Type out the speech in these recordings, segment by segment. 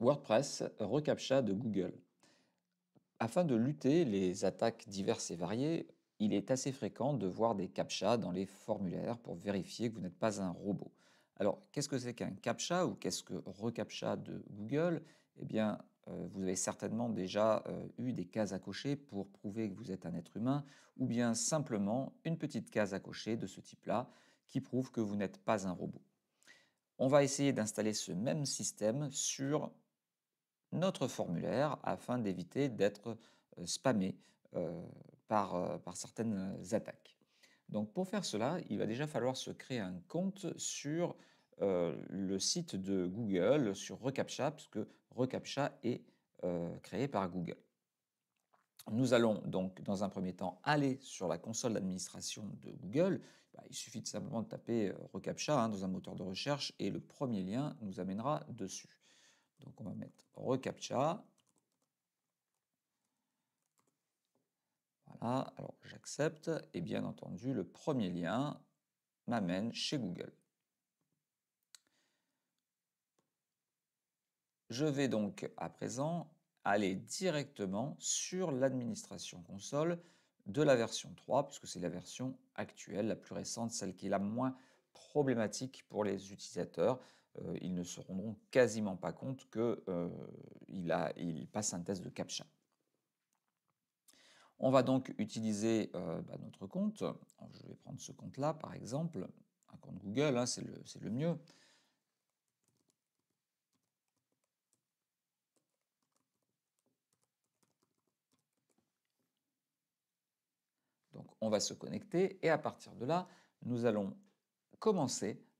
WordPress reCAPTCHA de Google. Afin de lutter les attaques diverses et variées, il est assez fréquent de voir des CAPTCHA dans les formulaires pour vérifier que vous n'êtes pas un robot. Alors, qu'est-ce que c'est qu'un CAPTCHA ou qu'est-ce que reCAPTCHA de Google Eh bien, euh, vous avez certainement déjà euh, eu des cases à cocher pour prouver que vous êtes un être humain, ou bien simplement une petite case à cocher de ce type-là qui prouve que vous n'êtes pas un robot. On va essayer d'installer ce même système sur notre formulaire afin d'éviter d'être spammé par, certaines attaques. Donc pour faire cela, il va déjà falloir se créer un compte sur le site de Google, sur ReCAPTCHA, puisque ReCAPTCHA est créé par Google. Nous allons donc dans un premier temps aller sur la console d'administration de Google. Bah, il suffit simplement de taper ReCAPTCHA hein, dans un moteur de recherche et le premier lien nous amènera dessus. Donc on va mettre reCAPTCHA. Voilà, alors j'accepte et bien entendu le premier lien m'amène chez Google. Je vais donc à présent aller directement sur l'administration console de la version 3, puisque c'est la version actuelle, la plus récente, celle qui est la moins problématique pour les utilisateurs. Euh, ils ne se rendront quasiment pas compte qu'il euh, passe un test de CAPTCHA. On va donc utiliser euh, bah, notre compte. je vais prendre ce compte-là, par exemple, un compte Google, hein, c'est le, le, mieux. Donc, on va se connecter et à partir de là, nous allons commencer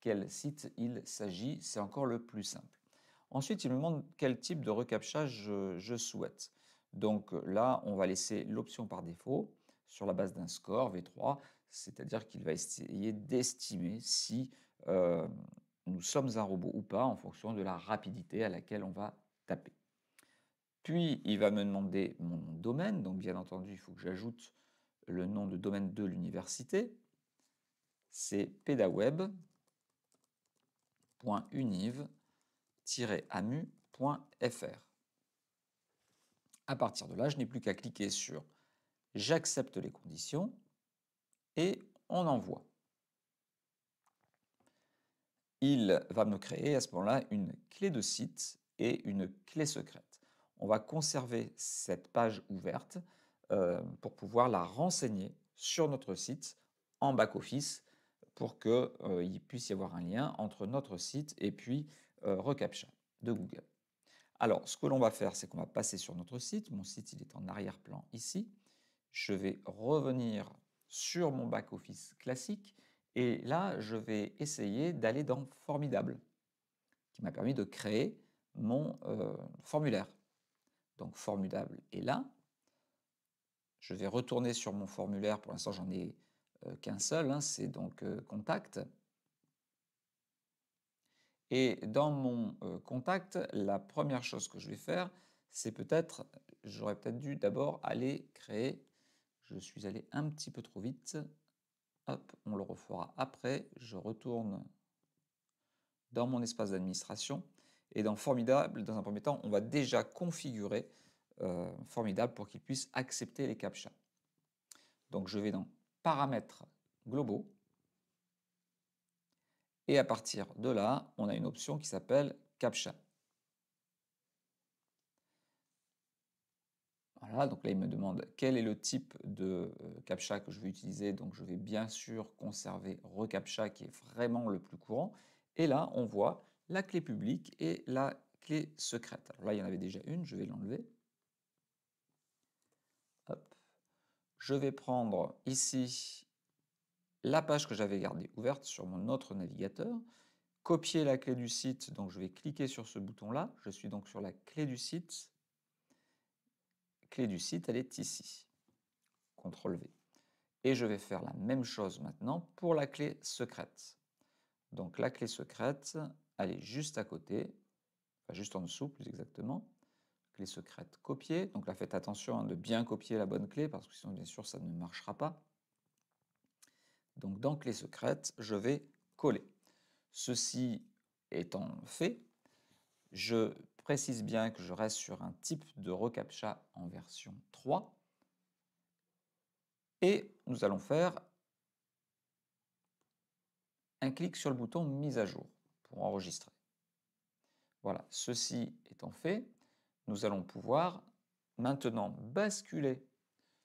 quel site il s'agit. C'est encore le plus simple. Ensuite, il me demande quel type de recaptcha je, souhaite. Donc euh, là, on va laisser l'option par défaut sur la base d'un score V3, c'est-à-dire qu'il va essayer d'estimer si euh, nous sommes un robot ou pas en fonction de la rapidité à laquelle on va taper. Puis, il va me demander mon domaine, donc bien entendu, il faut que j'ajoute le nom de domaine de l'université. C'est PedaWeb, amu.fr. À partir de là, je n'ai plus qu'à cliquer sur J'accepte les conditions et on envoie. Il va me créer à ce moment-là une clé de site et une clé secrète. On va conserver cette page ouverte euh, pour pouvoir la renseigner sur notre site en back-office pour qu'il euh, puisse y avoir un lien entre notre site et puis euh, ReCAPTCHA de Google. Alors, ce que l'on va faire, c'est qu'on va passer sur notre site. Mon site, il est en arrière-plan ici. Je vais revenir sur mon back-office classique et là, je vais essayer d'aller dans Formidable, qui m'a permis de créer mon euh, formulaire. Donc Formidable est là. Je vais retourner sur mon formulaire. Pour l'instant, j'en ai euh, qu'un seul, hein, c'est donc euh, contact. Et dans mon euh, contact, la première chose que je vais faire, c'est peut-être, j'aurais peut-être dû d'abord aller créer, je suis allé un petit peu trop vite, hop, on le refera après, je retourne dans mon espace d'administration, et dans Formidable, dans un premier temps, on va déjà configurer Formidable pour qu'il puisse accepter les CAPTCHA. Donc je vais dans paramètres globaux. Et à partir de là, on a une option qui s'appelle CAPTCHA. Voilà, donc là, il me demande quel est le type de euh, CAPTCHA que je vais utiliser. Donc, je vais bien sûr conserver ReCAPTCHA qui est vraiment le plus courant. Et là, on voit la clé publique et la clé secrète. là, il y en avait déjà une, je vais l'enlever. Je vais prendre ici la page que j'avais gardée ouverte sur mon autre navigateur, copier la clé du site, donc je vais cliquer sur ce bouton-là, je suis donc sur la clé du site, clé du site, elle est ici, CTRL V. Et je vais faire la même chose maintenant pour la clé secrète. Donc la clé secrète, elle est juste à côté, juste en dessous plus exactement, clé secrète copiée. Donc là, faites attention hein, de bien copier la bonne clé parce que sinon, bien sûr, ça ne marchera pas. Donc dans clé secrète, je vais coller. Ceci étant fait, je précise bien que je reste sur un type de reCAPTCHA en version 3. Et nous allons faire un clic sur le bouton mise à jour pour enregistrer. Voilà, ceci étant fait, nous allons pouvoir maintenant basculer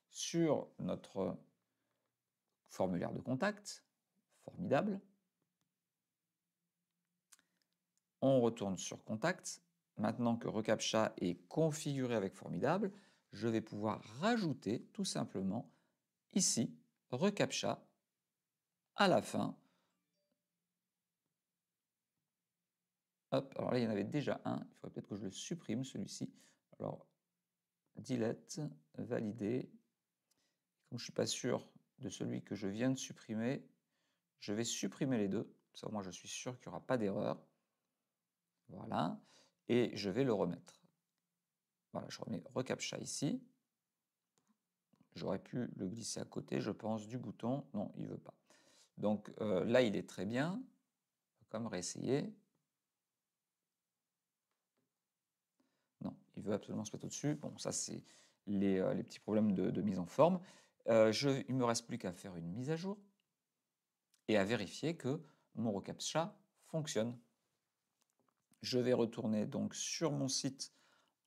sur notre formulaire de contact. Formidable. On retourne sur Contact. Maintenant que ReCAPTCHA est configuré avec Formidable, je vais pouvoir rajouter tout simplement ici ReCAPTCHA à la fin alors là, il y en avait déjà un. Il faudrait peut-être que je le supprime, celui-ci. Alors, delete, valider. Comme je ne suis pas sûr de celui que je viens de supprimer, je vais supprimer les deux. Ça, moi, je suis sûr qu'il n'y aura pas d'erreur. Voilà. Et je vais le remettre. Voilà, je remets reCAPTCHA ici. J'aurais pu le glisser à côté, je pense, du bouton. Non, il ne veut pas. Donc euh, là, il est très bien. Comme quand même réessayer. il veut absolument se mettre au-dessus. Bon, ça, c'est les, euh, petits problèmes de, mise en forme. Euh, il je, me reste plus qu'à faire une mise à jour et à vérifier que mon recaptcha fonctionne. Je vais retourner donc sur mon site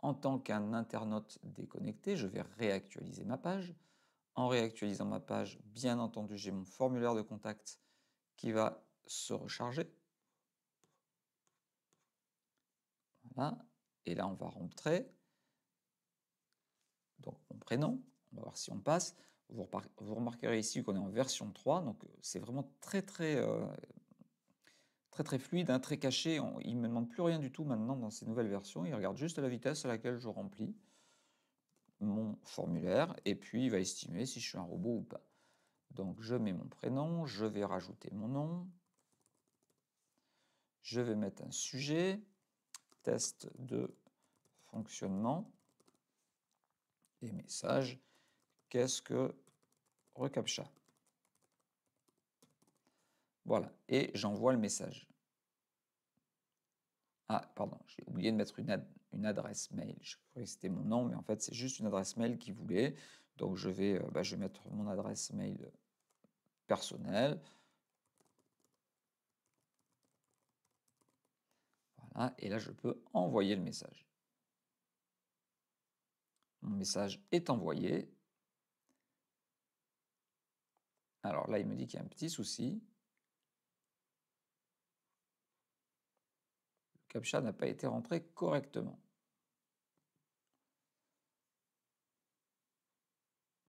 en tant qu'un internaute déconnecté. Je vais réactualiser ma page. En réactualisant ma page, bien entendu, j'ai mon formulaire de contact qui va se recharger. Voilà. Et là, on va rentrer. Donc, mon prénom. On va voir si on passe. Vous, remarquerez ici qu'on est en version 3. Donc, euh, c'est vraiment très, très, euh, très, très fluide, hein, très caché. il ne me demande plus rien du tout maintenant dans ces nouvelles versions. Il regarde juste la vitesse à laquelle je remplis mon formulaire. Et puis, il va estimer si je suis un robot ou pas. Donc, je mets mon prénom. Je vais rajouter mon nom. Je vais mettre un sujet test de fonctionnement et message. Qu'est-ce que reCAPTCHA Voilà, et j'envoie le message. Ah, pardon, j'ai oublié de mettre une, adresse mail. Je croyais que c'était mon nom, mais en fait, c'est juste une adresse mail qui voulait. Donc, je vais, euh, bah, je vais mettre mon adresse mail personnelle. Hein, et là, je peux envoyer le message. Mon message est envoyé. Alors là, il me dit qu'il y a un petit souci. Le CAPTCHA n'a pas été rentré correctement.